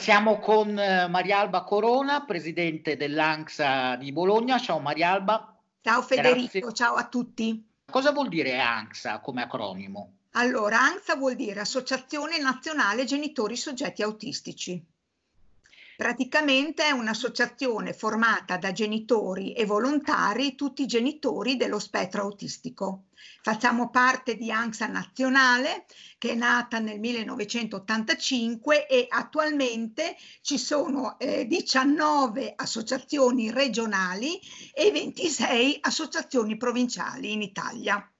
Siamo con eh, Marialba Corona, presidente dell'ANXA di Bologna. Ciao Marialba. Ciao Federico, Grazie. ciao a tutti. Cosa vuol dire ANXA come acronimo? Allora, ANXA vuol dire Associazione Nazionale Genitori Soggetti Autistici. Praticamente è un'associazione formata da genitori e volontari, tutti genitori dello spettro autistico. Facciamo parte di ANSA Nazionale che è nata nel 1985 e attualmente ci sono eh, 19 associazioni regionali e 26 associazioni provinciali in Italia.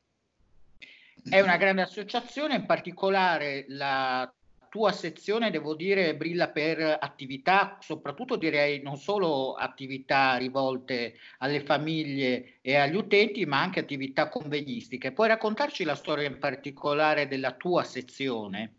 È una grande associazione, in particolare la tua sezione, devo dire, brilla per attività, soprattutto direi non solo attività rivolte alle famiglie e agli utenti, ma anche attività convegnistiche. Puoi raccontarci la storia in particolare della tua sezione?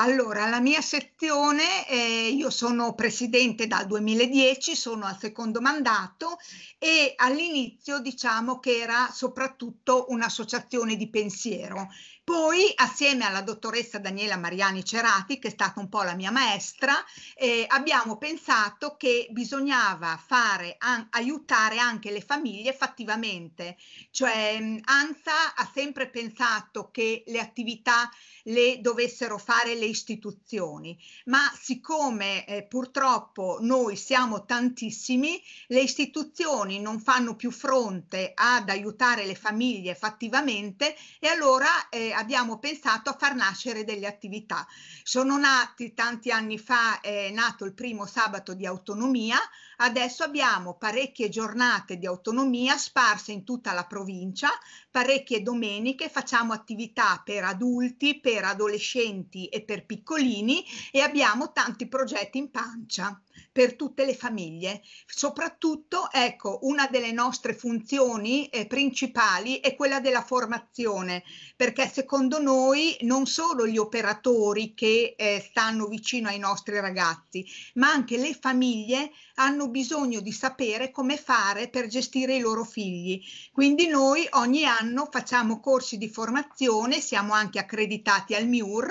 Allora, la mia sezione, eh, io sono presidente dal 2010, sono al secondo mandato e all'inizio diciamo che era soprattutto un'associazione di pensiero poi, assieme alla dottoressa Daniela Mariani Cerati, che è stata un po' la mia maestra, eh, abbiamo pensato che bisognava fare, an, aiutare anche le famiglie fattivamente. Cioè, mm, ANSA ha sempre pensato che le attività le dovessero fare le istituzioni, ma siccome eh, purtroppo noi siamo tantissimi, le istituzioni non fanno più fronte ad aiutare le famiglie fattivamente e allora eh, abbiamo pensato a far nascere delle attività. Sono nati tanti anni fa, è nato il primo sabato di autonomia, adesso abbiamo parecchie giornate di autonomia sparse in tutta la provincia, parecchie domeniche, facciamo attività per adulti, per adolescenti e per piccolini e abbiamo tanti progetti in pancia per tutte le famiglie. Soprattutto, ecco, una delle nostre funzioni eh, principali è quella della formazione, perché secondo noi non solo gli operatori che eh, stanno vicino ai nostri ragazzi, ma anche le famiglie hanno bisogno di sapere come fare per gestire i loro figli. Quindi noi ogni anno facciamo corsi di formazione, siamo anche accreditati al MIUR,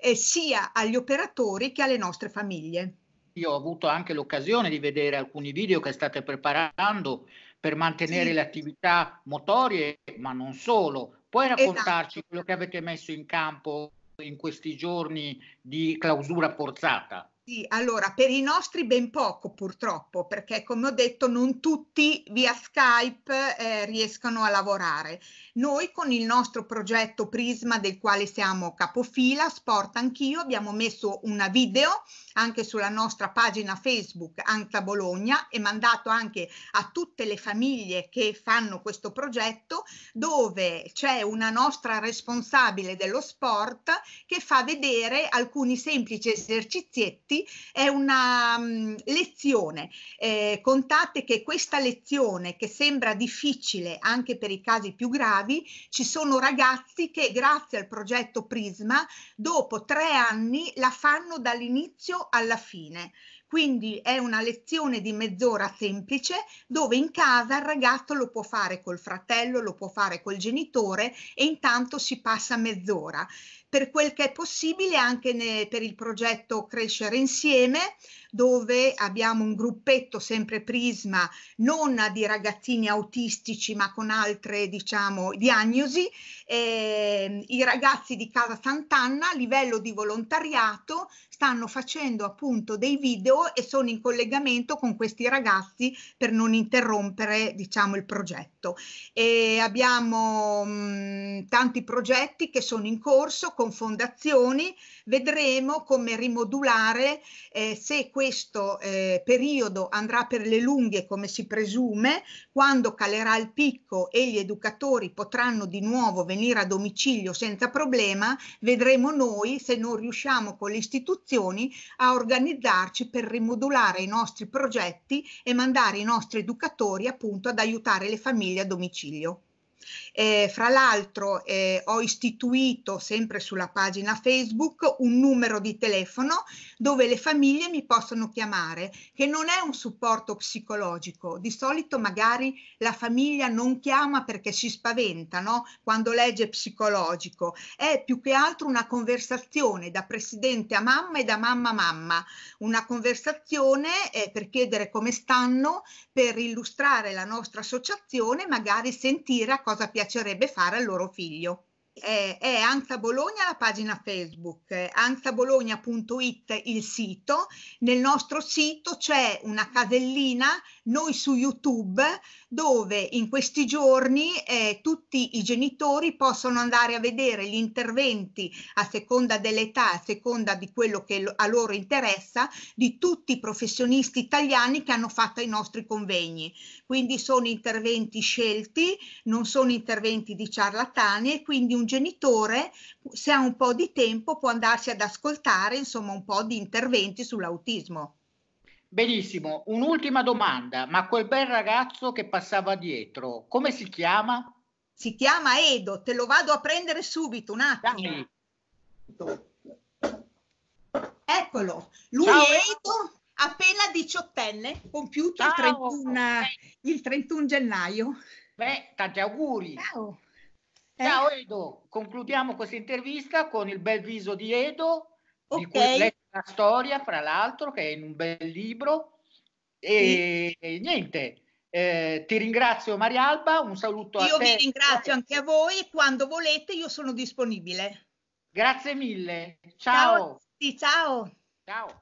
eh, sia agli operatori che alle nostre famiglie io ho avuto anche l'occasione di vedere alcuni video che state preparando per mantenere sì. le attività motorie, ma non solo. Puoi esatto. raccontarci esatto. quello che avete messo in campo in questi giorni di clausura forzata? Sì, allora per i nostri ben poco purtroppo, perché come ho detto non tutti via Skype eh, riescono a lavorare. Noi con il nostro progetto Prisma del quale siamo capofila, Sport Anch'io, abbiamo messo una video anche sulla nostra pagina Facebook Anta Bologna e mandato anche a tutte le famiglie che fanno questo progetto dove c'è una nostra responsabile dello sport che fa vedere alcuni semplici esercizietti contatti è una mh, lezione. Eh, contate che questa lezione, che sembra difficile anche per i casi più gravi, ci sono ragazzi che grazie al progetto Prisma, dopo tre anni la fanno dall'inizio alla fine. Quindi è una lezione di mezz'ora semplice dove in casa il ragazzo lo può fare col fratello, lo può fare col genitore e intanto si passa mezz'ora per quel che è possibile anche ne, per il progetto Crescere Insieme, dove abbiamo un gruppetto sempre Prisma, non di ragazzini autistici ma con altre diciamo, diagnosi, eh, i ragazzi di Casa Sant'Anna a livello di volontariato stanno facendo appunto dei video e sono in collegamento con questi ragazzi per non interrompere diciamo, il progetto. E abbiamo mh, mm, tanti progetti che sono in corso con fondazioni, vedremo come rimodulare eh, se questo eh, periodo andrà per le lunghe come si presume, quando calerà il picco e gli educatori potranno di nuovo venire a domicilio senza problema, vedremo noi se non riusciamo con le istituzioni a organizzarci per rimodulare i nostri progetti e mandare i nostri educatori appunto ad aiutare le famiglie a domicilio. Eh, fra l'altro eh, ho istituito sempre sulla pagina Facebook un numero di telefono dove le famiglie mi possono chiamare, che non è un supporto psicologico. Di solito magari la famiglia non chiama perché si spaventa no? quando legge psicologico. È più che altro una conversazione da presidente a mamma e da mamma a mamma. Una conversazione eh, per chiedere come stanno, per illustrare la nostra associazione, magari sentire a cosa cosa piacerebbe fare al loro figlio eh, è Anza Bologna la pagina Facebook, eh, anzabologna.it il sito, nel nostro sito c'è una casellina, noi su YouTube, dove in questi giorni eh, tutti i genitori possono andare a vedere gli interventi a seconda dell'età, a seconda di quello che a loro interessa, di tutti i professionisti italiani che hanno fatto i nostri convegni. Quindi sono interventi scelti, non sono interventi di ciarlatani e quindi un un genitore, se ha un po' di tempo, può andarsi ad ascoltare insomma un po' di interventi sull'autismo. Benissimo, un'ultima domanda, ma quel bel ragazzo che passava dietro, come si chiama? Si chiama Edo, te lo vado a prendere subito, un attimo. Dai. Eccolo, lui Ciao, è Edo, appena diciottenne, compiuto il 31, il 31, gennaio. Beh, tanti auguri. Ciao. Eh? Ciao Edo, concludiamo questa intervista con il bel viso di Edo, okay. di cui lei una storia, fra l'altro, che è in un bel libro. E, sì. e niente, eh, ti ringrazio Marialba, un saluto io a te. Io vi ringrazio anche a voi e quando volete io sono disponibile. Grazie mille, ciao. Ciao. Sì, ciao. ciao.